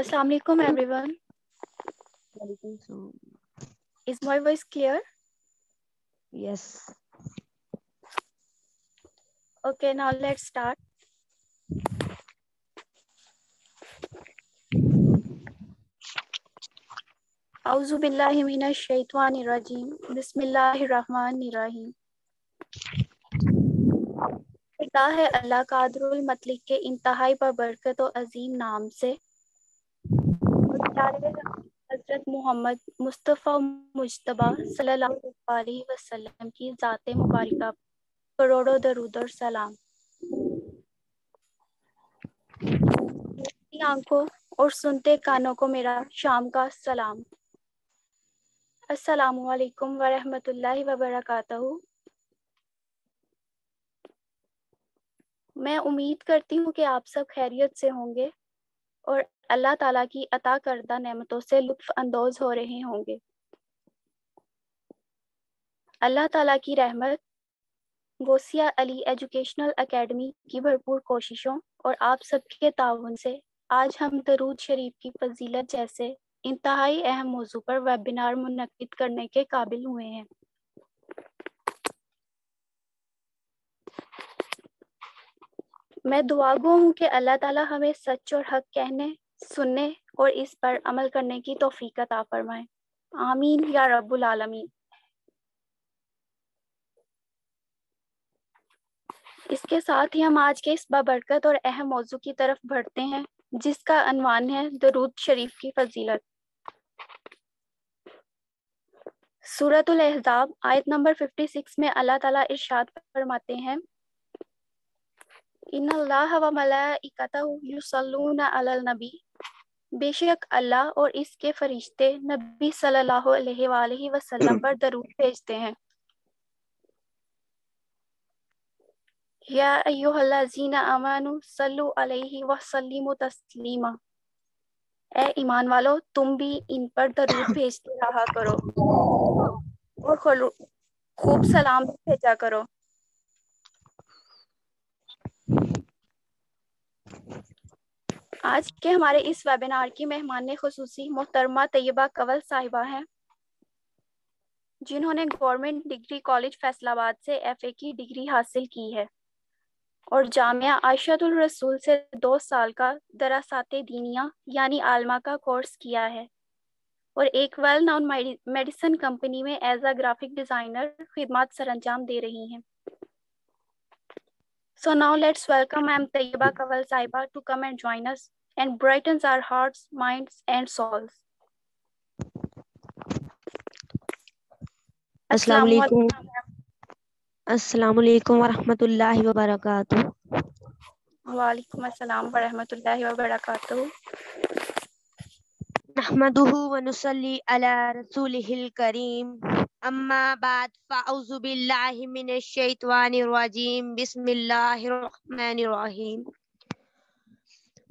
अस्सलाम वालेकुम everyone is my voice clear yes okay now let's start أعوذ بالله من الشيطان الرجيم بسم الله الرحمن الرحيम है अल्लाह कादरुल मतलिक के इंतहाई पर बरकत और अजीम नाम से हजरत मोहम्मद मुस्तफ़ा मुशतबा सल्लल्लाहु वसल्लम की ज़ात मुबारक करोड़ों दरूद और सलाम आंखों और सुनते कानों को मेरा शाम का सलाम अस्सलाम वालेकुम वरहमतुल्लाहि वबरकातहू मैं उम्मीद करती हूँ कि आप सब खैरियत से होंगे और अल्लाह ताला की अता करदा नेमतों से लुत्फ अंदोज हो रहे होंगे अल्लाह ताला की रहमत गोसिया अली एजुकेशनल एकेडमी की भरपूर कोशिशों और आप सबके ताउन से आज हम दरूद शरीफ की फजीलत जैसे इंतहाई अहम मौजू पर वेबिनार मुनद करने के काबिल हुए हैं मैं दुआगो हूँ कि अल्लाह ताला हमें सच और हक कहने सुनने और इस पर अमल करने की तोफीक अता फरमाए आमीन या रब्बुल आलमीन इसके साथ ही हम आज के इस बाबरकत और अहम मौजू की तरफ बढ़ते हैं जिसका अनवान है दरूद शरीफ की फजीलत सूरत अहजाब आयत नंबर 56 में अल्लाह ताला इरशाद फरमाते हैं इन अल्लाह व मलाइकतहु युसल्लूना अलल नबी बेशक अल्लाह और इसके फरिश्ते नबी सल्लल्लाहु अलैहि वसल्लम पर दरूद भेजते हैं या अय्युहल्लाजीना अमानु सल्लु अलैहि वसल्लिमु तस्लीमा ए ईमान वालो तुम भी इन पर दरूद भेजते रहा करो और खूब सलाम भेजा करो आज के हमारे इस वेबिनार की मेहमान खसूसी मोहतरमा तयबा कवल साहिबा हैं जिन्होंने गवर्नमेंट डिग्री कॉलेज फैसलाबाद से एफए की डिग्री हासिल की है और जामिया अरशदुल रसूल से दो साल का दरासात दीनिया यानी आलमा का कोर्स किया है और एक वेल नाउन मेडिसन कंपनी में एज अ ग्राफिक डिज़ाइनर खिदमत सरंजाम दे रही हैं So now let's welcome Ma'am Tayyiba Kawal Saiba to come and join us and brightens our hearts, minds, and souls. Assalamu alaikum. Assalamu alaikum wa rahmatullahi wa barakatuh. Wa alaikum assalam wa rahmatullahi wa barakatuh. نحمده ونصلي على رسوله الكريم अम्मा बाद फ़ाउज़ुबिल्लाहिमिनश्शैतानिर्रजीम बिस्मिल्लाहिर्रहमानिर्रहीम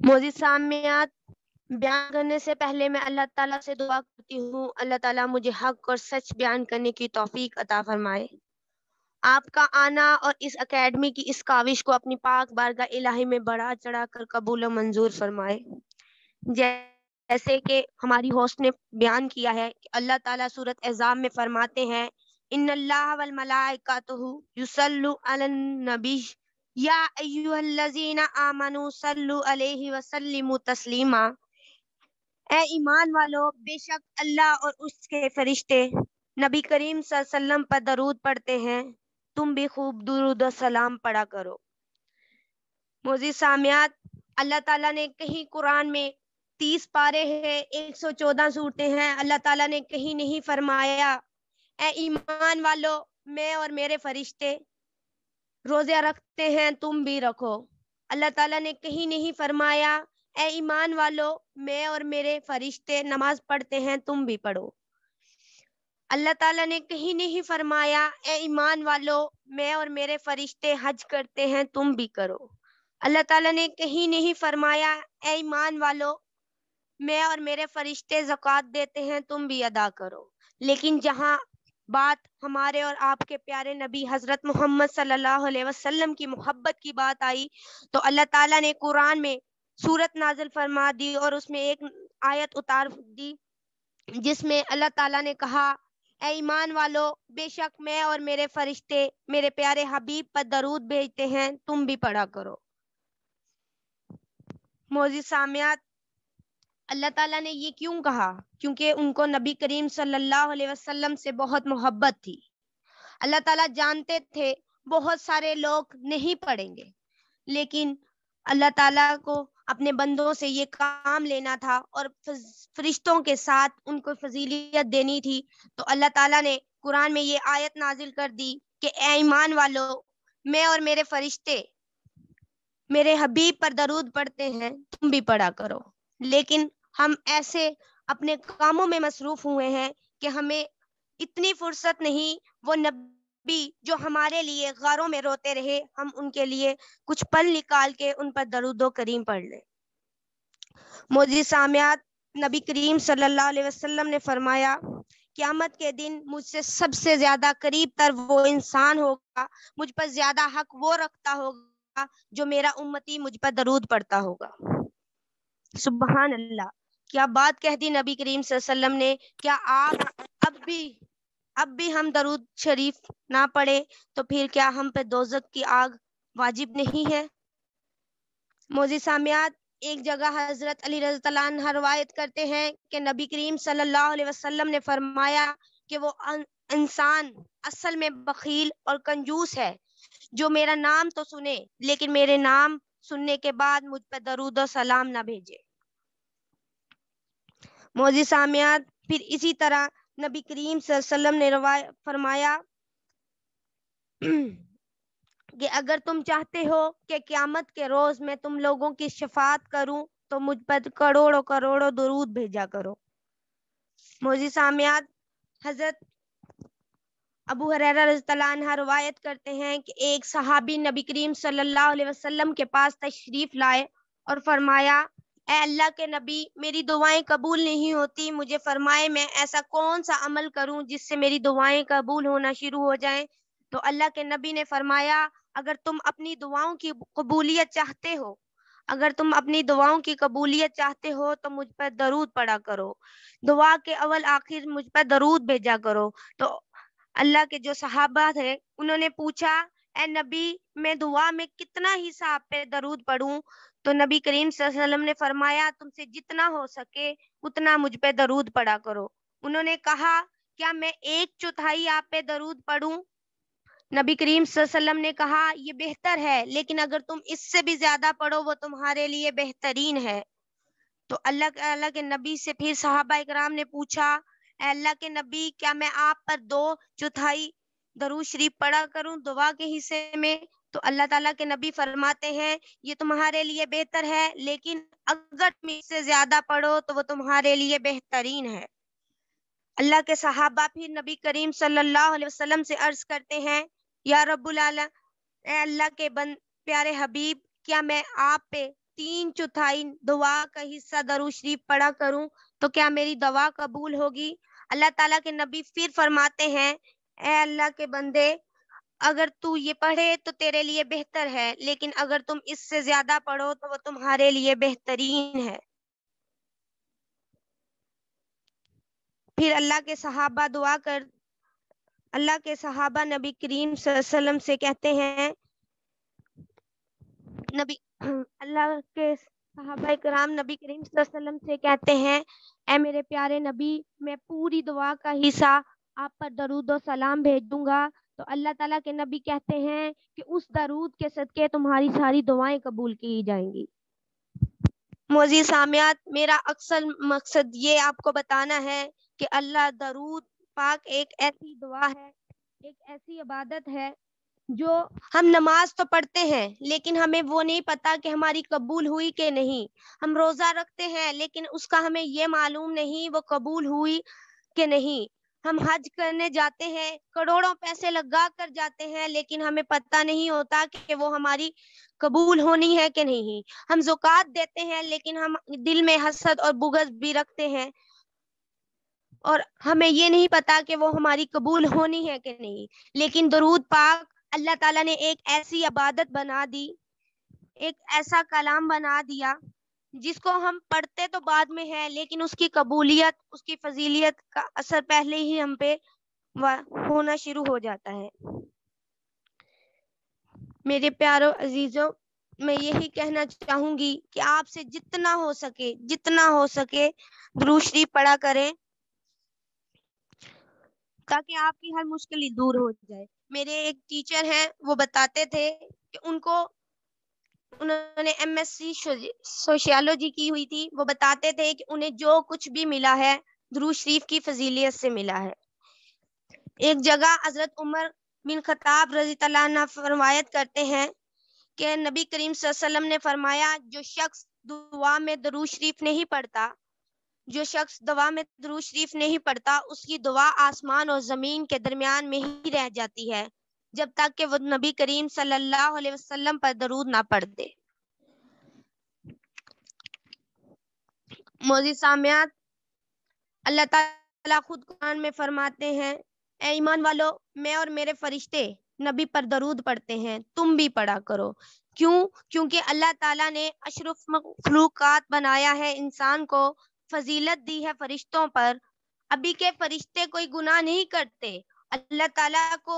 मोजी सामियात बयान करने से पहले मैं अल्लाह ताला से दुआ करती हूँ अल्लाह ताला मुझे हक और सच बयान करने की तौफीक अता फरमाए आपका आना और इस अकेडमी की इस काविश को अपनी पाक बारगा इलाही में बढ़ा चढ़ा कर कबूल मंजूर फरमाए जय जैसे कि हमारी होस्ट ने बयान किया है कि अल्लाह ताला सूरत एजाम में फरमाते हैं इन अल्लाह वल मलाइका मलाइकातुहु युसल्लु अलन नबी या अय्युहल्लजीना आमनु सल्लु अलैहि वसल्लिमु तस्लीमा ए ईमान वालों बेशक अल्लाह और उसके फरिश्ते नबी करीम वसल्लम पर दरूद पढ़ते हैं तुम भी खूब दुरूद सलाम पढ़ा करो मोजी सामियात अल्लाह ताला ने कहीं कुरान में तीस पारे हैं एक सौ चौदह सूरतें हैं अल्लाह ताला ने कहीं नहीं फरमाया ए ईमान वालो मैं और मेरे फरिश्ते रोज़ा रखते हैं तुम भी रखो अल्लाह ताला ने कहीं नहीं फरमाया ए ईमान वालो मैं और मेरे फरिश्ते नमाज पढ़ते हैं तुम भी पढ़ो अल्लाह ताला ने कहीं नहीं फरमाया ए ईमान वालो मैं और मेरे फरिश्ते हज करते हैं तुम भी करो अल्लाह ताला ने कहीं नहीं फरमाया ए ईमान वालो मैं और मेरे फरिश्ते जक़ात देते हैं तुम भी अदा करो लेकिन जहाँ बात हमारे और आपके प्यारे नबी हजरत मोहम्मद सल्लल्लाहु अलैहि वसल्लम की मोहब्बत की बात आई तो अल्लाह ताला ने कुरान में सूरत नाजल फरमा दी और उसमें एक आयत उतार दी जिसमें अल्लाह ताला ने कहा ए ईमान वालो बेशक मैं और मेरे फरिश्ते मेरे प्यारे हबीब पर दरूद भेजते हैं तुम भी पढ़ा करो मोजी सामियात अल्लाह ताला ने ये क्यों कहा क्योंकि उनको नबी करीम सल्लल्लाहु अलैहि वसल्लम से बहुत मोहब्बत थी अल्लाह ताला जानते थे बहुत सारे लोग नहीं पढ़ेंगे लेकिन अल्लाह ताला को अपने बंदों से ये काम लेना था और फरिश्तों के साथ उनको फजीलियत देनी थी तो अल्लाह ताला ने कुरान में ये आयत नाजिल कर दी कि ए ईमान वालों मैं और मेरे फरिश्ते मेरे हबीब पर दरूद पढ़ते हैं तुम भी पढ़ा करो लेकिन हम ऐसे अपने कामों में मसरूफ हुए हैं कि हमें इतनी फुर्सत नहीं वो नबी जो हमारे लिए गारों में रोते रहे हम उनके लिए कुछ पल निकाल के उन पर दरुदो करीम पढ़ लें मोदी सामियात नबी करीम सल्लल्लाहु अलैहि वसल्लम ने फरमाया क्यामत के दिन मुझसे सबसे ज्यादा करीब तर वो इंसान होगा मुझ पर ज्यादा हक वो रखता होगा जो मेरा उम्मती मुझ पर दरूद पड़ता होगा सुबहान अल्लाह क्या बात कह दी नबी करीम सल्लम ने क्या आप अब भी अब भी हम दरूद शरीफ ना पढ़े तो फिर क्या हम पे दोजक की आग वाजिब नहीं है मोजी सामियात एक जगह हजरत अली रजतला रवायत करते हैं कि नबी करीम सल्लल्लाहु अलैहि वसल्लम ने फरमाया कि वो इंसान असल में बखील और कंजूस है जो मेरा नाम तो सुने लेकिन मेरे नाम सुनने के बाद मुझ पर दरूद सलाम ना भेजे मौजी सामियात फिर इसी तरह नबी करीम सल्लम ने फरमाया कि अगर तुम चाहते हो कि क्यामत के रोज मैं तुम लोगों की शफात करूं तो मुझ पर करोड़ों करोड़ों दरूद भेजा करो मोजी सामियात हजरत अबू हरेरा रजतला रवायत करते हैं कि एक सहाबी नबी करीम सल्लल्लाहु अलैहि वसल्लम के पास तशरीफ लाए और फरमाया ए अल्लाह के नबी मेरी दुआएं कबूल नहीं होती मुझे फरमाए मैं ऐसा कौन सा अमल करूं जिससे मेरी दुआएं कबूल होना शुरू हो जाए तो अल्लाह के नबी ने फरमाया अगर तुम अपनी दुआओं की कबूलियत चाहते हो अगर तुम अपनी दुआओं की कबूलियत चाहते हो तो मुझ पर दरूद पड़ा करो दुआ के अवल आखिर मुझ पर दरूद भेजा करो तो अल्लाह के जो सहाबा थे उन्होंने पूछा ए नबी मैं दुआ में कितना हिसाब पे दरूद पढ़ूं तो नबी करीम वसल्लम ने फरमाया तुमसे जितना हो सके उतना मुझ पे दरूद पढ़ा करो उन्होंने कहा क्या मैं एक चौथाई आप पे दरूद पढ़ूं नबी करीम वसल्लम ने कहा ये बेहतर है लेकिन अगर तुम इससे भी ज्यादा पढ़ो वो तुम्हारे लिए बेहतरीन है तो अल्लाह अल्लाह के नबी से फिर साहबा इकराम ने पूछा अल्लाह के नबी क्या मैं आप पर दो चौथाई दरूद शरीफ पढ़ा करूं दुआ के हिस्से में तो अल्लाह ताला के नबी फरमाते हैं ये तुम्हारे लिए बेहतर है लेकिन अगर तुम इससे ज्यादा पढ़ो तो वो तुम्हारे लिए बेहतरीन है अल्लाह के सहाबा फिर नबी करीम सल्लल्लाहु अलैहि वसल्लम से अर्ज करते हैं या रब्बुल आला अल्लाह के बंद प्यारे हबीब क्या मैं आप पे तीन चौथाई दुआ का हिस्सा दरू शरीफ पढ़ा करूं तो क्या मेरी दवा कबूल होगी अल्लाह ताला के नबी फिर फरमाते हैं ए अल्लाह के बंदे अगर तू ये पढ़े तो तेरे लिए बेहतर है लेकिन अगर तुम इससे ज्यादा पढ़ो तो वो तुम्हारे लिए बेहतरीन है फिर अल्लाह के सहाबा दुआ कर अल्लाह के सहाबा नबी करीम सल्लम से कहते हैं नबी अल्लाह के सहाबा कराम नबी करीम सल्लम से कहते हैं ए मेरे प्यारे नबी मैं पूरी दुआ का हिस्सा आप पर दरूद सलाम भेज दूंगा तो अल्लाह ताला के नबी कहते हैं कि उस दरूद के सदके तुम्हारी सारी दुआएं कबूल की जाएंगी मोजी सामियात मेरा अक्सर मकसद ये आपको बताना है कि अल्लाह दरूद पाक एक ऐसी दुआ है एक ऐसी इबादत है जो हम नमाज तो पढ़ते हैं लेकिन हमें वो नहीं पता कि हमारी कबूल हुई कि नहीं हम रोजा रखते हैं लेकिन उसका हमें ये मालूम नहीं वो कबूल हुई कि नहीं हम हज करने जाते हैं करोड़ों पैसे लगा कर जाते हैं लेकिन हमें पता नहीं होता कि वो हमारी कबूल होनी है कि नहीं हम जुकात देते हैं लेकिन हम दिल में हसद और बुगज भी रखते हैं और हमें ये नहीं पता कि वो हमारी कबूल होनी है कि नहीं लेकिन दरूद पाक अल्लाह ताला ने एक ऐसी इबादत बना दी एक ऐसा कलाम बना दिया जिसको हम पढ़ते तो बाद में है लेकिन उसकी कबूलियत उसकी फजीलियत का असर पहले ही हम पे होना शुरू हो जाता है मेरे प्यारो अजीजों मैं यही कहना चाहूंगी कि आपसे जितना हो सके जितना हो सके दुरुश्री पढ़ा करें ताकि आपकी हर मुश्किल दूर हो जाए मेरे एक टीचर हैं वो बताते थे कि उनको उन्होंने एमएससी सोशियोलॉजी की हुई थी वो बताते थे कि उन्हें जो कुछ भी मिला है ध्रुव शरीफ की फजीलियत से मिला है एक जगह हजरत उमर बिन खताब रजी फरमायत करते हैं कि नबी करीम वसल्लम ने फरमाया जो शख्स दुआ में दरू शरीफ नहीं पढ़ता जो शख्स दुआ में दरू शरीफ नहीं पढ़ता उसकी दुआ आसमान और जमीन के दरमियान में ही रह जाती है जब तक कि वो नबी करीम सल्लल्लाहु अलैहि वसल्लम पर दरूद ना पढ़ दे मोजी सामियात अल्लाह ताला खुद कुरान में फरमाते हैं ए ईमान वालों मैं और मेरे फरिश्ते नबी पर दरूद पढ़ते हैं तुम भी पढ़ा करो क्यों क्योंकि अल्लाह ताला ने अशरफ मखलूक़ात बनाया है इंसान को फजीलत दी है फरिश्तों पर अभी के फरिश्ते कोई गुनाह नहीं करते अल्लाह ताला को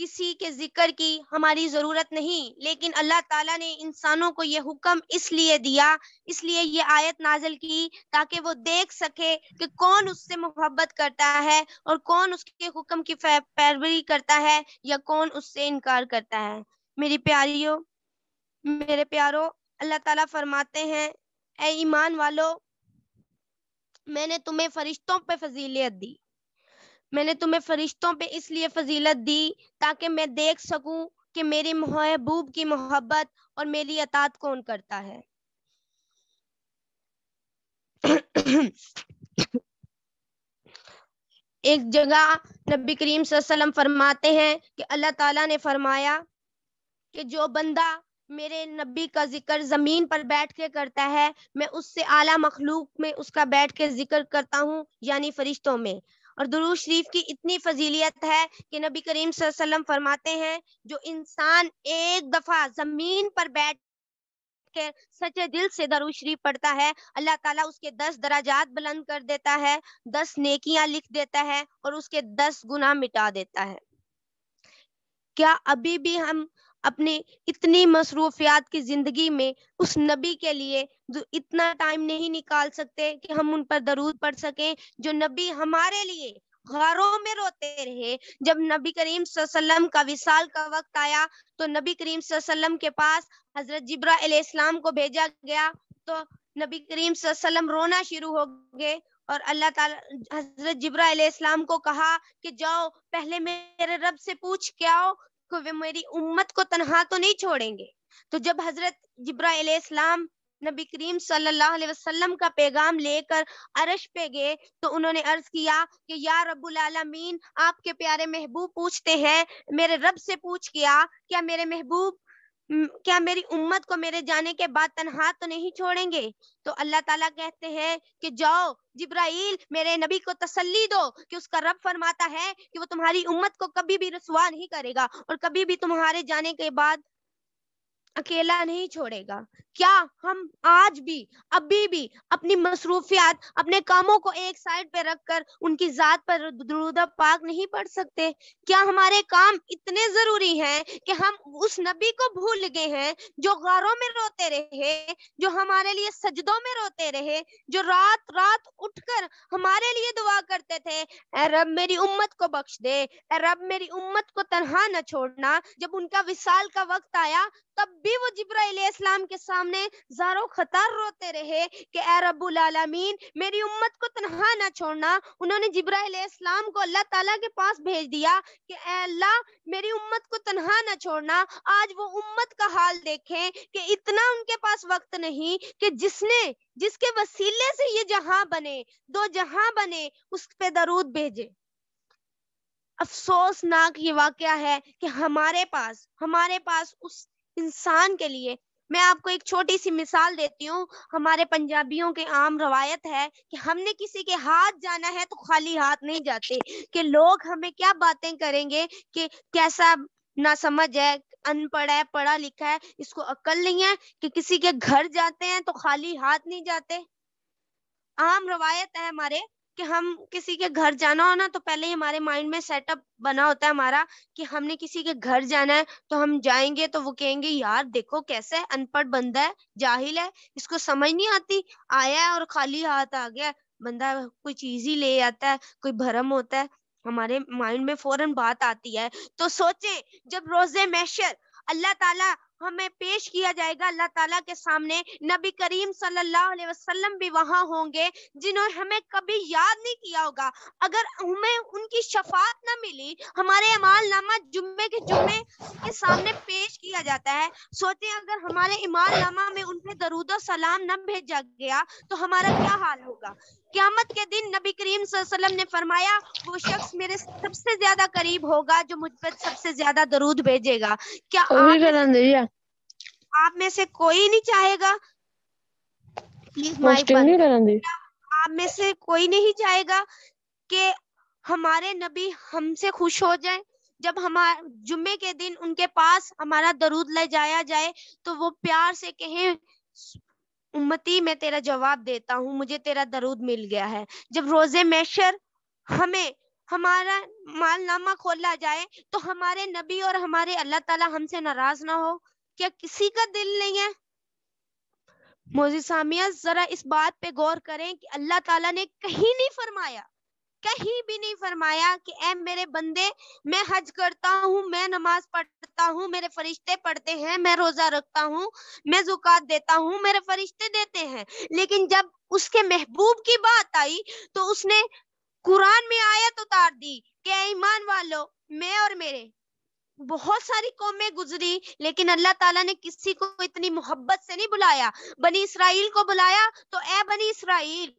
किसी के जिक्र की हमारी ज़रूरत नहीं लेकिन अल्लाह ताला ने इंसानों को यह हुक्म इसलिए दिया इसलिए ये आयत नाजल की ताकि वो देख सके कि कौन उससे मोहब्बत करता है और कौन उसके हुक्म की पैरवरी करता है या कौन उससे इनकार करता है मेरी प्यारियों मेरे प्यारो अल्लाह ताला फरमाते हैं ए ईमान वालों मैंने तुम्हें फरिश्तों पर फजीलियत दी मैंने तुम्हें फरिश्तों पे इसलिए फजीलत दी ताकि मैं देख सकूं कि मेरे महबूब की मोहब्बत और मेरी अतात कौन करता है एक जगह नबी करीम वसल्लम फरमाते हैं कि अल्लाह ताला ने फरमाया कि जो बंदा मेरे नबी का जिक्र जमीन पर बैठ के करता है मैं उससे आला मखलूक में उसका बैठ के जिक्र करता हूँ यानी फरिश्तों में और दरूज शरीफ की इतनी फजीलियत है कि नबी करीम वसल्लम फरमाते हैं जो इंसान एक दफा जमीन पर बैठ के सच्चे दिल से दरूज शरीफ पढ़ता है अल्लाह ताला उसके दस दराजात बुलंद कर देता है दस नेकियां लिख देता है और उसके दस गुना मिटा देता है क्या अभी भी हम अपने इतनी मसरूफियात की जिंदगी में उस नबी के लिए जो इतना टाइम नहीं निकाल सकते कि हम उन पर दरूद पढ़ सकें जो नबी हमारे लिए घरों में रोते रहे जब नबी करीम सल्लम का विशाल का वक्त आया तो नबी करीम सल्लम के पास हजरत जिब्रा इस्लाम को भेजा गया तो नबी करीम सल्लम रोना शुरू हो गए और अल्लाह ताला हजरत जिब्रा इस्लाम को कहा कि जाओ पहले मेरे रब से पूछ के आओ को वे मेरी उम्मत को तनहा तो नहीं छोड़ेंगे तो जब हजरत जब्राम नबी करीम सल्लल्लाहु अलैहि वसल्लम का पैगाम लेकर अरश पे गए तो उन्होंने अर्ज किया कि या रबुल आलमीन आपके प्यारे महबूब पूछते हैं मेरे रब से पूछ किया क्या मेरे महबूब क्या मेरी उम्मत को मेरे जाने के बाद तनहा तो नहीं छोड़ेंगे तो अल्लाह ताला कहते हैं कि जाओ जिब्राइल मेरे नबी को तसल्ली दो कि उसका रब फरमाता है कि वो तुम्हारी उम्मत को कभी भी रसुआ नहीं करेगा और कभी भी तुम्हारे जाने के बाद अकेला नहीं छोड़ेगा क्या हम आज भी अभी भी अपनी मसरूफियात अपने कामों को एक साइड पे रखकर उनकी जात पर दुरुदा पाक नहीं पढ़ सकते क्या हमारे काम इतने जरूरी हैं कि हम उस नबी को भूल गए हैं जो गारों में रोते रहे जो हमारे लिए सजदों में रोते रहे जो रात रात उठकर हमारे लिए दुआ करते थे रब मेरी उम्मत को बख्श दे रब मेरी उम्मत को तनहा न छोड़ना जब उनका विशाल का वक्त आया तब भी वो जब्राईसलाम के सामने जारो खतार रोते रहे कि ए रब्बुल आलमीन मेरी उम्मत को तनहा ना छोड़ना उन्होंने जब्राईसलाम को अल्लाह ताला के पास भेज दिया कि अल्लाह मेरी उम्मत को तनहा ना छोड़ना आज वो उम्मत का हाल देखें कि इतना उनके पास वक्त नहीं कि जिसने जिसके वसीले से ये जहां बने दो जहां बने उस पे दरूद भेजे अफसोसनाक ये वाक्य है कि हमारे पास हमारे पास उस इंसान के लिए मैं आपको एक छोटी सी मिसाल देती हूँ हमारे पंजाबियों के आम रवायत है कि हमने किसी के हाथ जाना है तो खाली हाथ नहीं जाते कि लोग हमें क्या बातें करेंगे कि कैसा ना समझ है अनपढ़ है पढ़ा लिखा है इसको अकल नहीं है कि किसी के घर जाते हैं तो खाली हाथ नहीं जाते आम रवायत है हमारे कि हम किसी के घर जाना हो ना तो पहले ही हमारे माइंड में सेटअप बना होता है हमारा कि हमने किसी के घर जाना है तो हम जाएंगे तो वो कहेंगे यार देखो कैसे अनपढ़ बंदा है जाहिल है इसको समझ नहीं आती आया है और खाली हाथ आ गया बंदा कोई चीज ही ले आता है कोई भरम होता है हमारे माइंड में फौरन बात आती है तो सोचे जब रोजे मैशर अल्लाह ताला हमें पेश किया जाएगा अल्लाह ताला के सामने नबी करीम सल्लल्लाहु अलैहि वसल्लम भी वहां होंगे जिन्होंने हमें कभी याद नहीं किया होगा अगर हमें उनकी शफात ना मिली हमारे ईमान नामा जुम्मे के जुम्मे के सामने पेश किया जाता है सोचे अगर हमारे इमाल नामा में उन दरूद सलाम न भेजा गया तो हमारा क्या हाल होगा क्यामत के दिन नबी करीम वसल्लम ने फरमाया वो शख्स मेरे सबसे ज्यादा करीब होगा जो मुझ पर सबसे ज्यादा दरूद भेजेगा क्या आप, में आप में से कोई नहीं चाहेगा प्लीज आप में से कोई नहीं चाहेगा कि हमारे नबी हमसे खुश हो जाए जब हमारे जुम्मे के दिन उनके पास हमारा दरूद ले जाया जाए तो वो प्यार से कहें उम्मती मैं तेरा जवाब देता हूँ मुझे तेरा दरूद मिल गया है जब रोजे मैशर हमें हमारा मालनामा खोला जाए तो हमारे नबी और हमारे अल्लाह ताला हमसे नाराज ना हो क्या किसी का दिल नहीं है मोजी सामिया जरा इस बात पे गौर करें कि अल्लाह ताला ने कहीं नहीं फरमाया कहीं भी नहीं फरमाया कि ए मेरे बंदे मैं हज करता हूँ मैं नमाज पढ़ता हूँ मेरे फरिश्ते पढ़ते हैं मैं रोजा रखता हूँ मैं जुकात देता हूँ मेरे फरिश्ते देते हैं लेकिन जब उसके महबूब की बात आई तो उसने कुरान में आयत उतार दी कि ईमान वालों मैं और मेरे बहुत सारी कौमें गुजरी लेकिन अल्लाह ताला ने किसी को इतनी मोहब्बत से नहीं बुलाया बनी इसराइल को बुलाया तो ए बनी इसराइल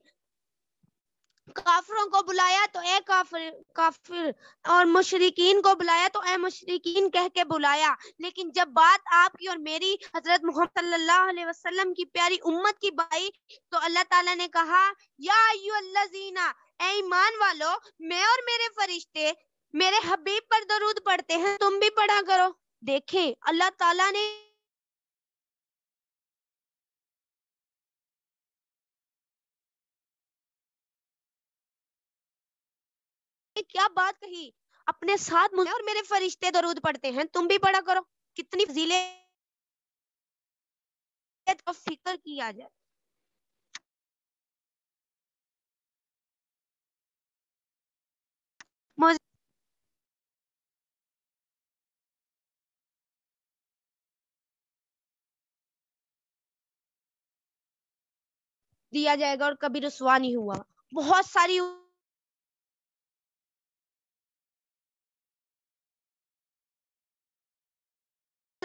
काफरों को बुलाया तो ए काफिर काफिर और मुशरकिन को बुलाया तो ए मुशरकिन कह के बुलाया लेकिन जब बात आपकी और मेरी हजरत मोहम्मद सल्लल्लाहु अलैहि वसल्लम की प्यारी उम्मत की बाई तो अल्लाह ताला ने कहा या अल्लजीना ए ईमान वालो मैं और मेरे फरिश्ते मेरे हबीब पर दरूद पढ़ते हैं तुम भी पढ़ा करो देखें अल्लाह ताला ने आपने क्या बात कही अपने साथ मुझे और मेरे फरिश्ते दरूद पढ़ते हैं तुम भी पढ़ा करो कितनी जिले तो फिक्र किया जाए दिया जाएगा और कभी रसवा नहीं हुआ बहुत सारी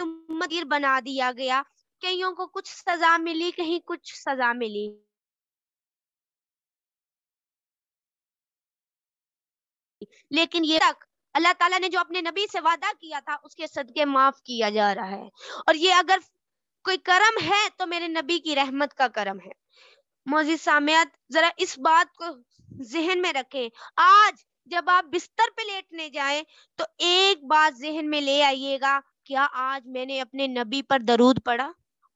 मंदिर बना दिया गया कईयों को कुछ सजा मिली कहीं कुछ सजा मिली लेकिन ये तक अल्लाह ताला ने जो अपने नबी से वादा किया था उसके सदके माफ किया जा रहा है और ये अगर कोई करम है तो मेरे नबी की रहमत का करम है मोजी सामियात जरा इस बात को जहन में रखें आज जब आप बिस्तर पे लेटने जाएं तो एक बात जहन में ले आइएगा क्या आज मैंने अपने नबी पर दरूद पढ़ा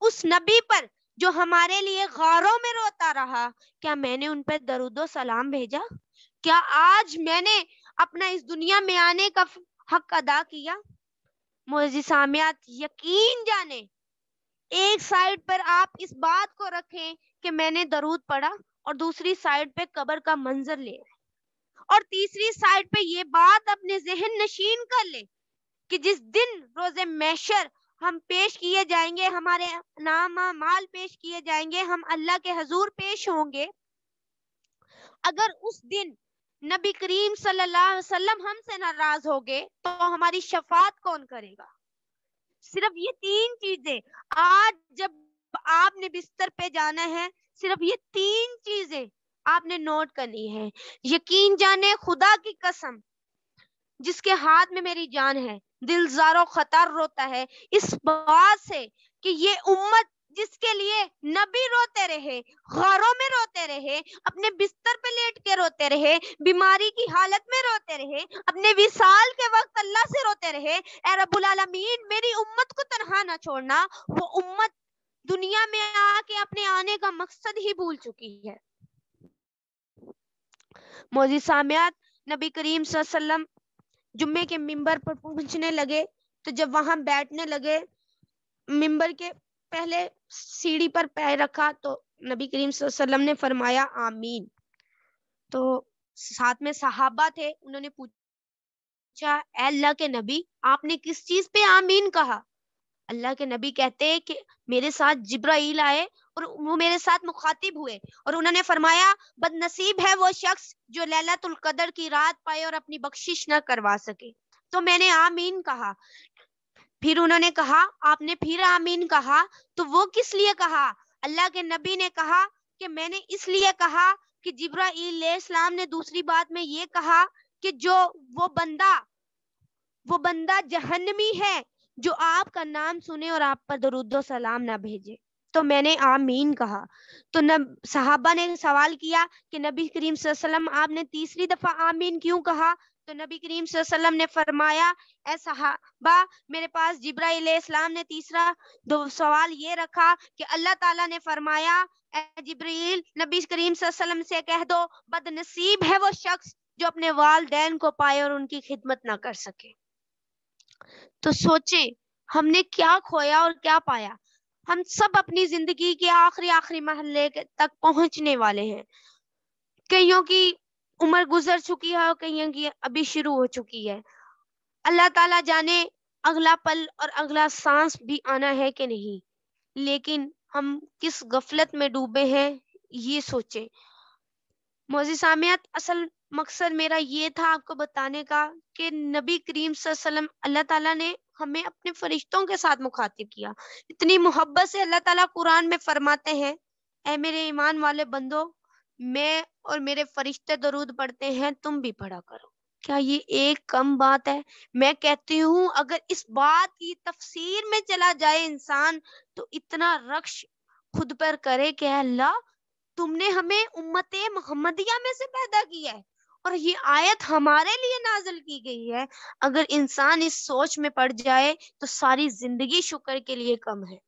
उस नबी पर जो हमारे लिए गारों में रोता रहा क्या मैंने उन पर दरुदो सलाम भेजा क्या आज मैंने अपना इस दुनिया में आने का हक अदा किया मोजी यकीन जाने एक साइड पर आप इस बात को रखें कि मैंने दरूद पढ़ा और दूसरी साइड पे कबर का मंजर ले और तीसरी साइड पे ये बात अपने जहन नशीन कर ले कि जिस दिन रोजे मैशर हम पेश किए जाएंगे हमारे नाम माल पेश किए जाएंगे हम अल्लाह के हजूर पेश होंगे अगर उस दिन नबी करीम सल्लल्लाहु अलैहि वसल्लम हमसे नाराज हो गए तो हमारी शफात कौन करेगा सिर्फ ये तीन चीजें आज जब आपने बिस्तर पे जाना है सिर्फ ये तीन चीजें आपने नोट करनी है यकीन जाने खुदा की कसम जिसके हाथ में मेरी जान है दिलजारो खतर रोता है इस बात से कि ये उम्मत जिसके लिए नबी रोते रहे घरों में रोते रहे अपने बिस्तर पे लेट के रोते रहे बीमारी की हालत में रोते रहे अपने विशाल के वक्त अल्लाह से रोते रहे रबीन मेरी उम्मत को तरह ना छोड़ना वो उम्मत दुनिया में आके अपने आने का मकसद ही भूल चुकी है मोजी सामियात नबी करीम वसल्लम जुम्मे के मिंबर पर पहुंचने लगे तो जब वहां बैठने लगे मिंबर के पहले सीढ़ी पर पैर रखा तो नबी करीम वसल्लम ने फरमाया आमीन तो साथ में सहाबा थे उन्होंने पूछा अल्लाह के नबी आपने किस चीज पे आमीन कहा अल्लाह के नबी कहते हैं कि मेरे साथ जिब्राइल आए और वो मेरे साथ मुखातिब हुए और उन्होंने फरमाया बदनसीब है वो शख्स जो लैलतुल कदर की रात पाए और अपनी बख्शिश न करवा सके तो मैंने आमीन कहा फिर उन्होंने कहा आपने फिर आमीन कहा तो वो किस लिए कहा अल्लाह के नबी ने कहा कि मैंने इसलिए कहा कि जिब्राईसलाम ने दूसरी बात में ये कहा कि जो वो बंदा वो बंदा जहन्नमी है जो आपका नाम सुने और आप पर दरुद्दो सलाम ना भेजे तो मैंने आमीन कहा तो नब सहाबा ने सवाल किया कि नबी करीम सल्लम आपने तीसरी दफा आमीन क्यों कहा तो नबी करीम सल्लम ने फरमाया सहाबा मेरे पास जिब्राइल ने तीसरा दो सवाल ये रखा कि अल्लाह ताला ने फरमाया जिब्रील नबी करीम सल्लम से कह दो बदनसीब है वो शख्स जो अपने वालदेन को पाए और उनकी खिदमत ना कर सके तो सोचे हमने क्या खोया और क्या पाया हम सब अपनी जिंदगी के आखिरी आखिरी महल्ले तक पहुंचने वाले हैं कईयों की उम्र गुजर चुकी है और कईयों की अभी शुरू हो चुकी है अल्लाह ताला जाने अगला पल और अगला सांस भी आना है कि नहीं लेकिन हम किस गफलत में डूबे हैं ये सोचे मोजी असल मकसद मेरा ये था आपको बताने का कि नबी करीम वसल्लम अल्लाह ताला ने हमें अपने फरिश्तों के साथ मुखातिब किया इतनी मोहब्बत से अल्लाह ताला कुरान में फरमाते हैं ऐ मेरे ईमान वाले बंदो मैं और मेरे फरिश्ते दरूद पढ़ते हैं तुम भी पढ़ा करो क्या ये एक कम बात है मैं कहती हूँ अगर इस बात की तफसीर में चला जाए इंसान तो इतना रक्ष खुद पर करे कि अल्लाह तुमने हमें उम्मत मोहम्मदिया में से पैदा किया है और ये आयत हमारे लिए नाजल की गई है अगर इंसान इस सोच में पड़ जाए तो सारी जिंदगी शुक्र के लिए कम है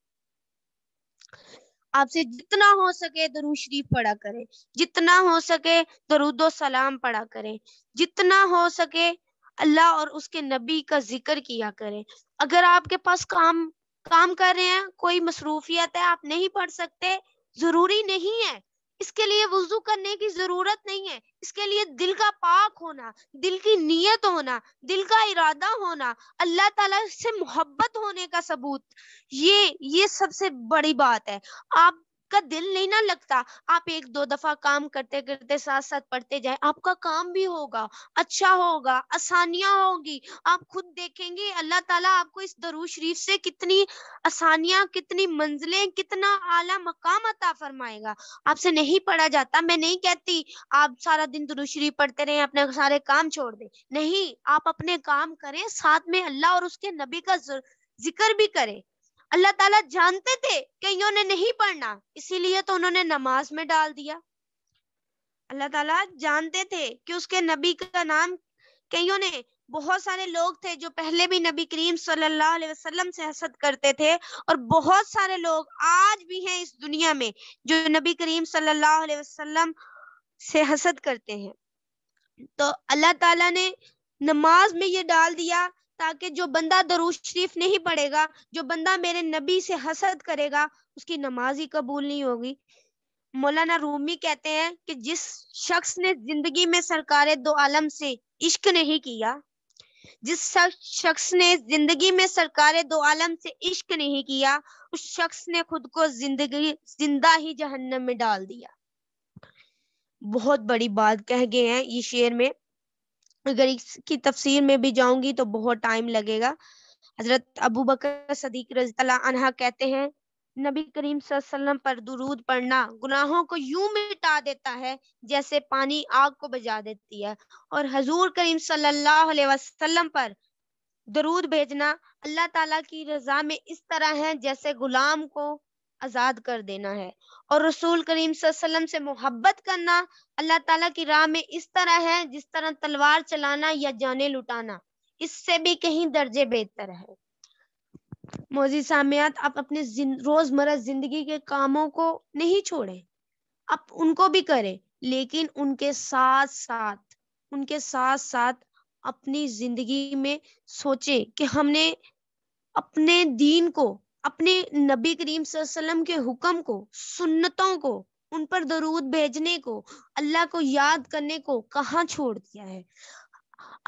आपसे जितना हो सके दरू शरीफ पढ़ा करें जितना हो सके दरुदो सलाम पढ़ा करें जितना हो सके अल्लाह और उसके नबी का जिक्र किया करें अगर आपके पास काम काम कर रहे हैं कोई मसरूफियत है आप नहीं पढ़ सकते जरूरी नहीं है इसके लिए वजू करने की जरूरत नहीं है इसके लिए दिल का पाक होना दिल की नीयत होना दिल का इरादा होना अल्लाह ताला से मोहब्बत होने का सबूत ये ये सबसे बड़ी बात है आप आपका दिल नहीं ना लगता आप एक दो दफा काम करते करते साथ साथ पढ़ते जाए आपका काम भी होगा अच्छा होगा आसानियां होगी आप खुद देखेंगे अल्लाह ताला आपको इस दरू शरीफ से कितनी आसानियां कितनी मंजिलें कितना आला मकाम अता फरमाएगा आपसे नहीं पढ़ा जाता मैं नहीं कहती आप सारा दिन दरू शरीफ पढ़ते रहे अपने सारे काम छोड़ दे नहीं आप अपने काम करें साथ में अल्लाह और उसके नबी का जिक्र भी करें अल्लाह ताला जानते थे कि इन्होंने नहीं पढ़ना इसीलिए तो उन्होंने नमाज में डाल दिया अल्लाह ताला जानते थे कि उसके नबी का नाम कईयों ने बहुत सारे लोग थे जो पहले भी नबी करीम सल्लल्लाहु अलैहि वसल्लम से हसद करते थे और बहुत सारे लोग आज भी हैं इस दुनिया में जो नबी करीम सल्लल्लाहु अलैहि वसल्लम से हसद करते हैं तो अल्लाह ताला ने नमाज में ये डाल दिया ताकि जो बंदा दरूज शरीफ नहीं पढ़ेगा जो बंदा मेरे नबी से हसद करेगा उसकी नमाज ही कबूल नहीं होगी मौलाना रूमी कहते हैं कि जिस शख्स ने जिंदगी में सरकार दो आलम से इश्क नहीं किया जिस शख्स ने जिंदगी में सरकार दो आलम से इश्क नहीं किया उस शख्स ने खुद को जिंदगी जिंदा ही जहन्नम में डाल दिया बहुत बड़ी बात कह गए हैं ये शेर में अगर इसकी तफसीर में भी जाऊंगी तो बहुत टाइम लगेगा हजरत अबू बकर सदीक रजतला कहते हैं नबी करीम वसल्लम पर दुरूद पढ़ना गुनाहों को यूं मिटा देता है जैसे पानी आग को बजा देती है और हजूर करीम सल्लल्लाहु अलैहि वसल्लम पर दरूद भेजना अल्लाह ताला की रजा में इस तरह है जैसे गुलाम को आज़ाद कर देना है और रसूल करीम सल्लम से मोहब्बत करना अल्लाह ताला की राह में इस तरह है जिस तरह तलवार चलाना या जाने लुटाना इससे भी कहीं दर्जे बेहतर है मोजी सामियात आप अपने रोजमर्रा जिंदगी के कामों को नहीं छोड़े आप उनको भी करें लेकिन उनके साथ साथ उनके साथ साथ अपनी जिंदगी में सोचे कि हमने अपने दीन को अपने नबी करीम सल्लम के हुक्म को सुन्नतों को उन पर दरूद भेजने को अल्लाह को याद करने को कहाँ छोड़ दिया है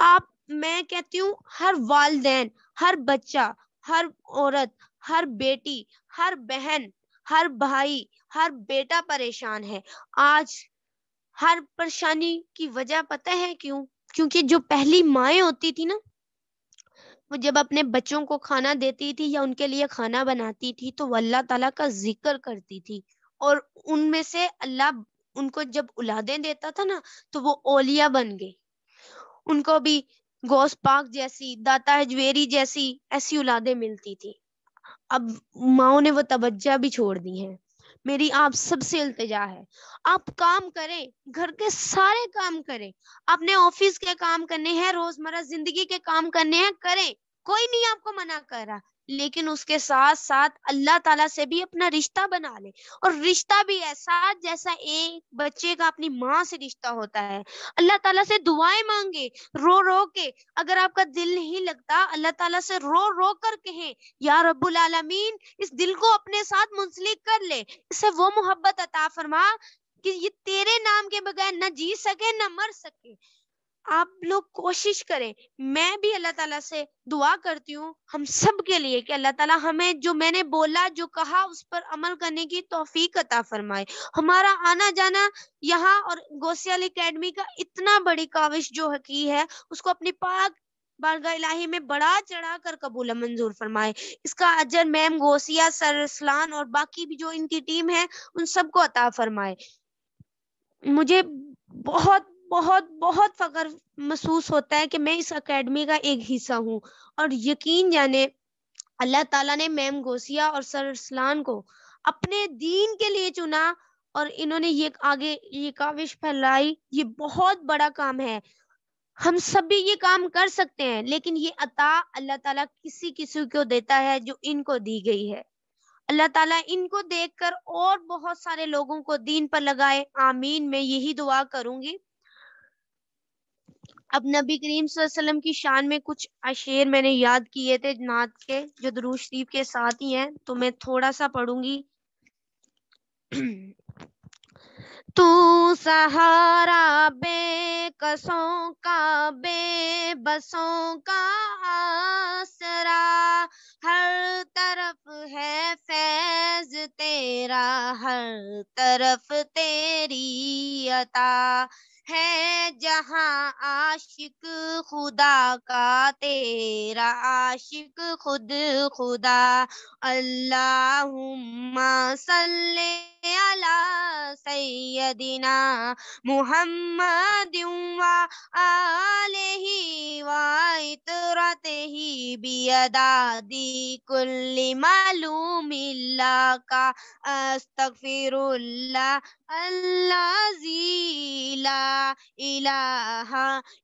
आप मैं कहती हूँ हर वाले हर बच्चा हर औरत हर बेटी हर बहन हर भाई हर बेटा परेशान है आज हर परेशानी की वजह पता है क्यों क्योंकि जो पहली माए होती थी ना वो जब अपने बच्चों को खाना देती थी या उनके लिए खाना बनाती थी तो अल्लाह तला का जिक्र करती थी और उनमें से अल्लाह उनको जब उलादे देता था ना तो वो ओलिया बन गई उनको भी गौस पाक जैसी दाता हजवेरी जैसी ऐसी उलादे मिलती थी अब माओ ने वो तवज्जा भी छोड़ दी है मेरी आप सबसे अल्तजा है आप काम करें घर के सारे काम करें अपने ऑफिस के काम करने हैं रोजमर्रा जिंदगी के काम करने हैं करें कोई नहीं आपको मना कर रहा लेकिन उसके साथ साथ अल्लाह ताला से भी अपना रिश्ता बना ले और रिश्ता भी ऐसा जैसा एक बच्चे का अपनी माँ से रिश्ता होता है अल्लाह ताला से दुआएं मांगे रो रो के अगर आपका दिल नहीं लगता अल्लाह ताला से रो रो कर कहें या रब्बुल आलमीन इस दिल को अपने साथ मुंसलिक कर ले इससे वो मोहब्बत अता फरमा कि ये तेरे नाम के बगैर ना जी सके ना मर सके आप लोग कोशिश करें मैं भी अल्लाह ताला से दुआ करती हूँ हम सब के लिए कि अल्लाह ताला हमें जो मैंने बोला जो कहा उस पर अमल करने की तोफीक अता फरमाए हमारा आना जाना यहाँ और गोसियाल अकेडमी का इतना बड़ी काविश जो की है उसको अपनी पाक बारगा इलाही में बड़ा चढ़ा कर कबूल मंजूर फरमाए इसका अजर मैम गोसिया सलान और बाकी भी जो इनकी टीम है उन सबको अता फरमाए मुझे बहुत बहुत बहुत फख्र महसूस होता है कि मैं इस एकेडमी का एक हिस्सा हूँ और यकीन जाने अल्लाह ताला ने मैम गोसिया और सर सरसलान को अपने दीन के लिए चुना और इन्होंने ये आगे ये काविश फैलाई ये बहुत बड़ा काम है हम सभी ये काम कर सकते हैं लेकिन ये अता अल्लाह ताला किसी किसी को देता है जो इनको दी गई है अल्लाह ताला इनको देखकर और बहुत सारे लोगों को दीन पर लगाए आमीन मैं यही दुआ करूंगी अब नबी करीम वसल्लम की शान में कुछ अशेर मैंने याद किए थे नात के जो दरूज शरीफ के साथ ही हैं तो मैं थोड़ा सा पढ़ूंगी तू सहारा कसों का बसों का आसरा हर तरफ है फैज तेरा हर तरफ तेरी अता है जहाँ आशिक खुदा का तेरा आशिक खुद खुदा अल्लाहुम्मा सल्ले अला सैयदिना मुहम्मद व आलिहि व इतरतिहि बियदादि कुल्लि मालूमिल्ला का अस्तगफिरुल्लाह الذي لا إله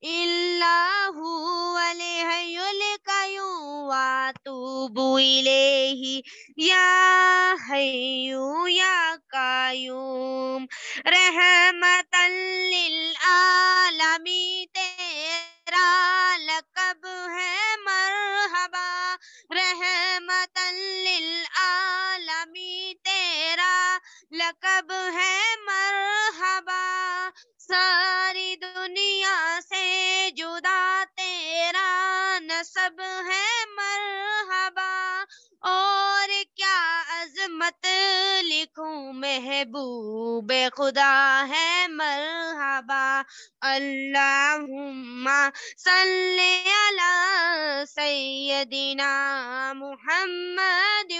إلا هو الحي القيوم وأتوب إليه يا حي يا قيوم رحمة للعالمين तेरा लकब है मरहबा रहमतन लिल आलमी तेरा लकब है मरहबा सारी दुनिया से जुदा तेरा नसब है खत लिखूं महबूब खुदा है मरहबा अल्लाहुम्मा सल्ले अला सैयदिना मुहम्मद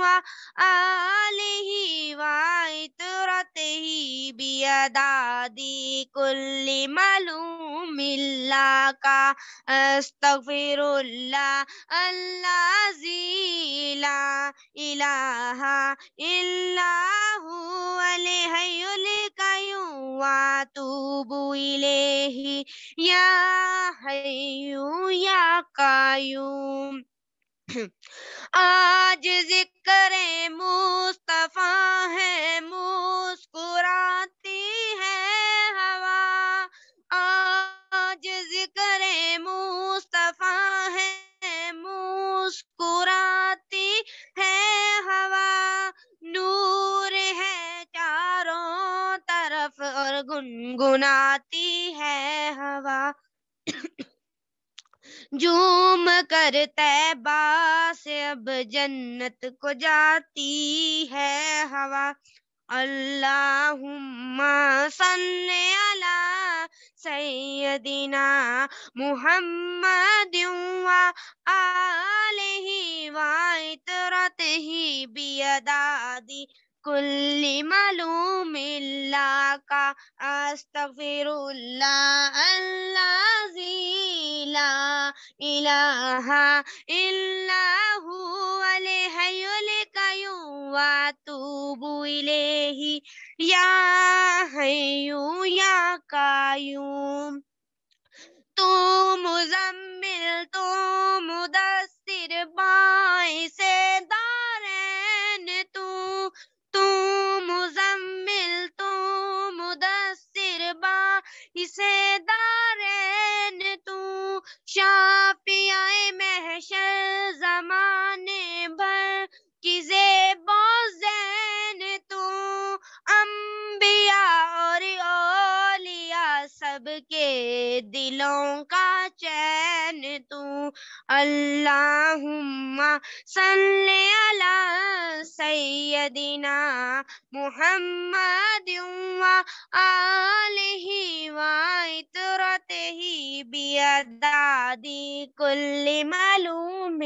व आलिहि व इतरतिहि बियदादी कुल्ली मलूम का अस्तगफिरुल्ला अल्लाजीला इलाहा इल्ला हुवल हयुल कयूम वातूबु इलेहि या हय्यू आज जिक्र मुस्तफ़ा है मुस्कुरात जिक्र मुस्तफा है मुस्कुराती है हवा नूर है चारों तरफ और गुनगुनाती है हवा झूम कर तैबा से अब जन्नत को जाती है हवा अल्लाहुम्मा सल्ले मुहम्मद व आलिहि व इतरतिहि बियदादि कुल्लि मालूम का अस्तगफिरुल्लाह अल्लाजी ला इलाहा इल्ला वातूबु इलेही या हय्यू या कायूम तू मुजम्मिल तू मुदस्सिर बाय से दारैन तू तू मुजम्मिल तू मुदस्सिर बाय से दारैन तू शाफियाए महशर जमाने भर कि तू अम्बिया सबके दिलों का चैन तू अल्लाहुम्मा सल्ले अला सैयदिना मुहम्मद आ कुल्ली मालूम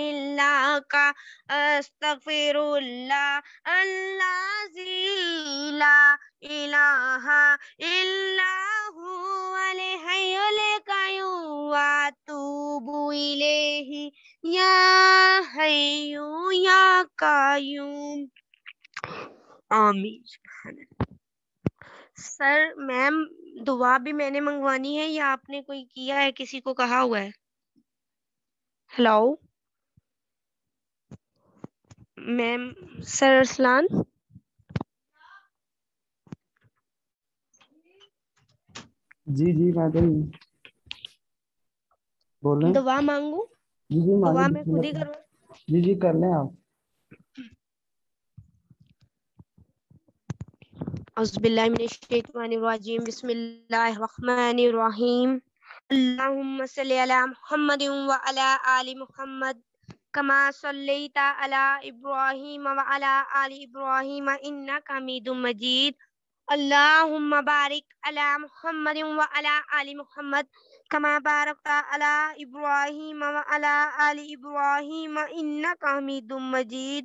का अस्तफिरुल्ला अल्लाह जिला इलाहा इलेही या या आमीन सर मैम दुआ भी मैंने मंगवानी है या आपने कोई किया है किसी को कहा हुआ है hello ma'am sir Arsalan ji जी मैडम बोलें दुआ मांगू जी जी दुआ मैं खुद ही करूँ जी जी कर लें आप أعوذ بالله من الشيطان الرجيم بسم الله الرحمن الرحيم اللهم صل على محمد وعلى آل محمد كما صليت على إبراهيم وعلى آل إبراهيم إنك حميد مجيد اللهم بارك على محمد وعلى آل محمد كما باركت على إبراهيم وعلى آل إبراهيم إنك حميد مجيد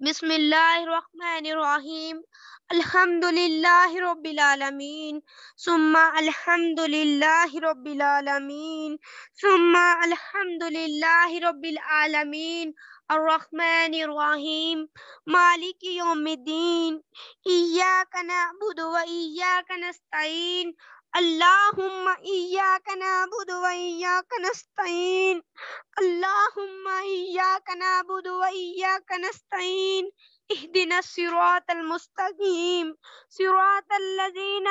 بسم الله الرحمن الرحيم الحمد لله رب العالمين ثم الحمد لله رب العالمين ثم الحمد لله رب العالمين الرحمن الرحيم مالك يوم الدين إياك نعبد وإياك نستعين اللهم إياك نعبد وإياك نستعين اللهم إياك نعبد وإياك نستعين اهدنا الصراط المستقيم صراط الذين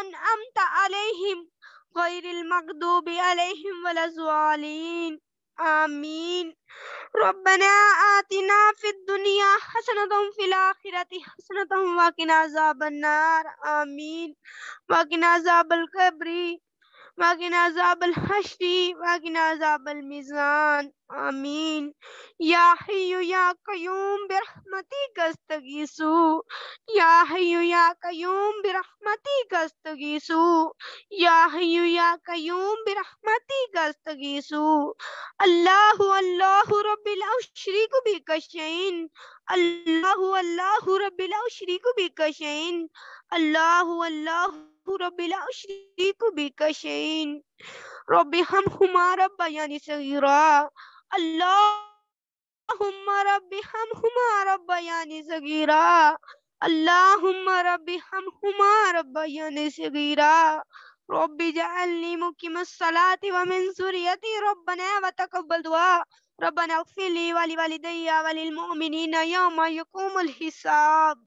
أنعمت عليهم غير المغضوب عليهم ولا الضالين आमीन रब्बना आतिना फिद दुनिया हसनतम फिल आखिरति हसनतम वकिना अजाबन्नार आमीन वकिना अजाबल कब्री वाकिन अजाब अलहशरी वाकिन अजाब अलमिज़ान आमीन या या कयूम बिरहमती गस्तगीसु या या कयूम बिरहमती गस्तगीसु या या कयूम बिरहमती गस्तगीसु अल्लाह अल्लाह रब्बिल को भी कशैन अल्लाह अल्लाह रब्बिल अशरीक बि कशैन अल्लाह अल्लाह रबना फिली वाली वाली दया वाली मोमिनी नयम यकुम हिसाब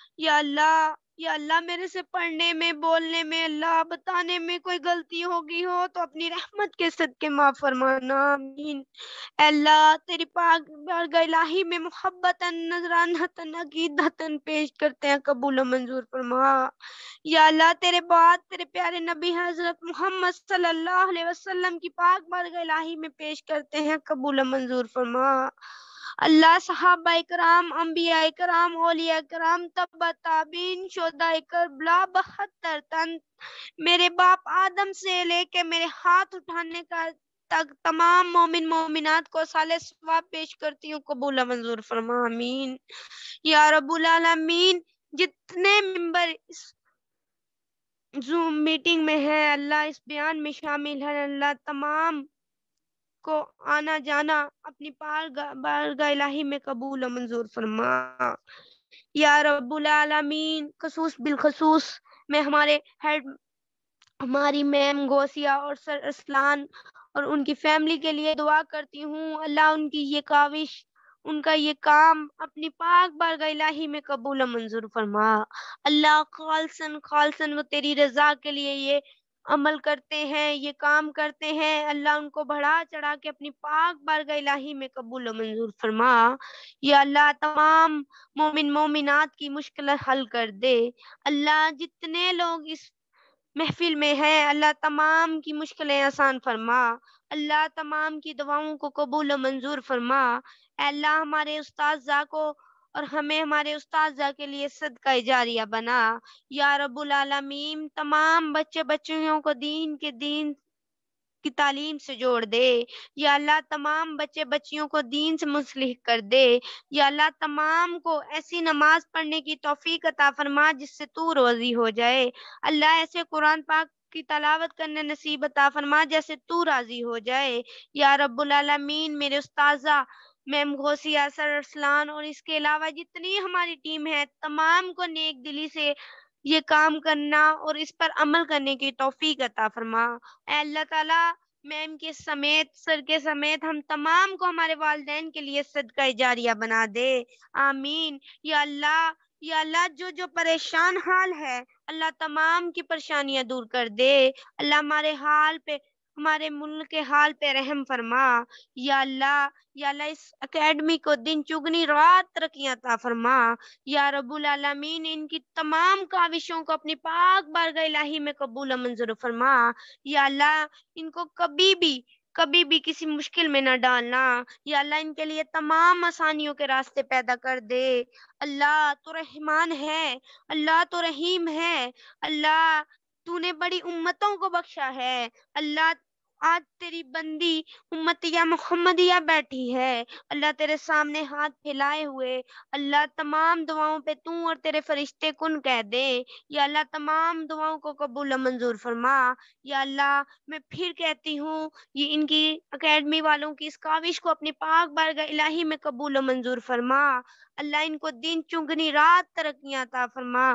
या अल्लाह या अल्लाह मेरे से पढ़ने में बोलने में अल्लाह बताने में कोई गलती हो गई हो तो अपनी रहमत के सदके माफ फरमाना आमीन अल्लाह तेरी पाक बारगाह इलाही में मोहब्बत नजरानतन अकीदतन पेश करते हैं कबूल मंजूर फरमा या अल्लाह तेरे बाद तेरे प्यारे नबी हजरत मोहम्मद सल्लल्लाहु अलैहि वसल्लम की पाक बारगाह इलाही में पेश करते हैं कबूल मंजूर फरमा अल्लाह साहबा कराम अम्बिया कराम ओलिया कराम तब ताबीन शोदा कर बला बहत्तर तन मेरे बाप आदम से लेके मेरे हाथ उठाने का तक तमाम मोमिन मोमिनात को साले सवाब पेश करती हूँ कबूल मंजूर फरमा अमीन या रबुल आलमीन जितने मेंबर इस जूम मीटिंग में है अल्लाह इस बयान में शामिल है अल्लाह तमाम को आना जाना अपनी बारगा इलाही में कबूल मंजूर फरमा या रब्बुल आलमीन खसूस बिलखसूस में हमारे हेड हमारी मैम गोसिया और सर असलान और उनकी फैमिली के लिए दुआ करती हूँ अल्लाह उनकी ये काविश उनका ये काम अपनी पाक बारगा इलाही में कबूल मंजूर फरमा अल्लाह खालसन खालसन वो तेरी रजा के लिए ये अमल करते हैं ये काम करते हैं अल्लाह उनको बढ़ा चढ़ा के अपनी पाक बार गही में कबूल मंजूर फरमा या अल्लाह तमाम मोमिन मोमिनात की मुश्किल हल कर दे अल्लाह जितने लोग इस महफिल में हैं अल्लाह तमाम की मुश्किलें आसान फरमा अल्लाह तमाम की दवाओं को कबूल मंजूर फरमा अल्लाह हमारे उस्ताजा को और हमें हमारे उस्ताजा के लिए सदका जारिया बना या रबुल आलमीन तमाम बच्चे बच्चियों को दीन के दीन की तालीम से जोड़ दे या अल्लाह तमाम बच्चे बच्चियों को दीन से मुसलिह कर दे या अल्लाह तमाम को ऐसी नमाज पढ़ने की तोफीक अता फरमा जिससे तू रोजी हो जाए अल्लाह ऐसे कुरान पाक की तलावत करने नसीब अता फरमा जैसे तू राजी हो जाए या रब्बुल आलमीन मेरे उस्ताजा मैम घोसिया सर अरसलान और इसके अलावा जितनी हमारी टीम है तमाम को नेक दिली से ये काम करना और इस पर अमल करने की तोफीक अता फरमा अल्लाह ताला मैम के समेत सर के समेत हम तमाम को हमारे वालदेन के लिए सदका इजारिया बना दे आमीन या अल्लाह या अल्लाह जो जो परेशान हाल है अल्लाह तमाम की परेशानियां दूर कर दे अल्लाह हमारे हाल पे हमारे मुल्क के हाल पे रहम फरमा या अल्लाह या अल्लाह इस एकेडमी को दिन चुगनी रात तरक्या अता फरमा या रबुल आलमीन इनकी तमाम काविशों को अपनी पाक बारगाह इलाही में कबूल मंजूर फरमा या अल्लाह इनको कभी भी कभी भी किसी मुश्किल में ना डालना या अल्लाह इनके लिए तमाम आसानियों के रास्ते पैदा कर दे अल्लाह तो रहमान है अल्लाह तो रहीम है अल्लाह तूने बड़ी उम्मतों को बख्शा है अल्लाह आज तेरी बंदी उम्मतिया मोहम्मदिया बैठी है अल्लाह तेरे सामने हाथ फैलाए हुए अल्लाह तमाम दुआओं पे तू और तेरे फरिश्ते कुन कह दे या अल्लाह तमाम दुआओं को कबूल मंजूर फरमा या अल्लाह मैं फिर कहती हूँ ये इनकी अकेडमी वालों की इस काविश को अपने पाक बारगा इलाही में कबूल मंजूर फरमा अल्लाह इनको दिन चुंगनी रात तरक्याता फरमा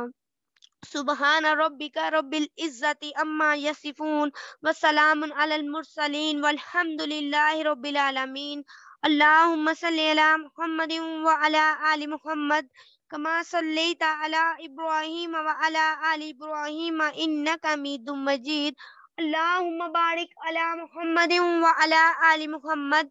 سبحان ربك رب العزة أما يصفون وسلام على المرسلين والحمد لله رب العالمين اللهم صل على محمد وعلى آل محمد كما صليت على إبراهيم وعلى آل إبراهيم إنك حميد مجيد اللهم بارك على محمد وعلى آل محمد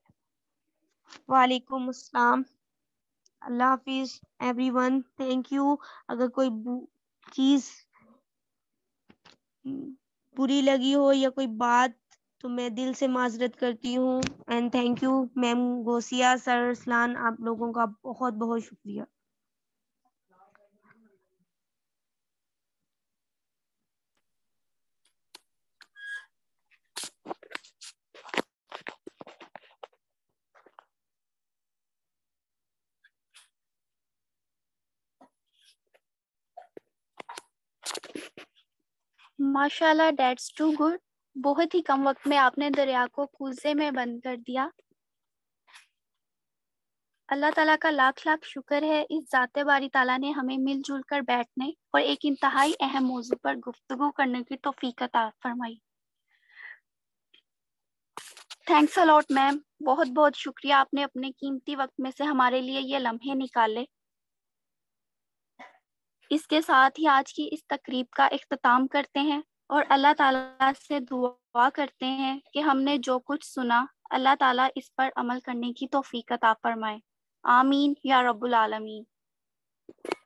वालेकुम अस्सलाम अल्लाह हाफिज एवरीवन थैंक यू अगर कोई चीज बुरी लगी हो या कोई बात तो मैं दिल से माजरत करती हूँ and thank you ma'am Ghausia sir सलान आप लोगों का बहुत बहुत शुक्रिया माशाल्लाह डेट्स टू गुड बहुत ही कम वक्त में आपने दरिया को कूजे में बंद कर दिया अल्लाह ताला का लाख लाख शुक्र है इस जाते बारी ताला ने हमें मिलजुल कर बैठने और एक इंतहाई अहम मौजू पर गुफ्तगु करने की तोफ़ीक अता फरमाई थैंक्स अलॉट मैम बहुत बहुत शुक्रिया आपने अपने कीमती वक्त में से हमारे लिए ये लम्हे निकाले इसके साथ ही आज की इस तकरीब का अख्ताम करते हैं और अल्लाह ताला से दुआ करते हैं कि हमने जो कुछ सुना अल्लाह ताला इस पर अमल करने की तोफ़ी अता फरमाए आमीन या रब्बुल आलमीन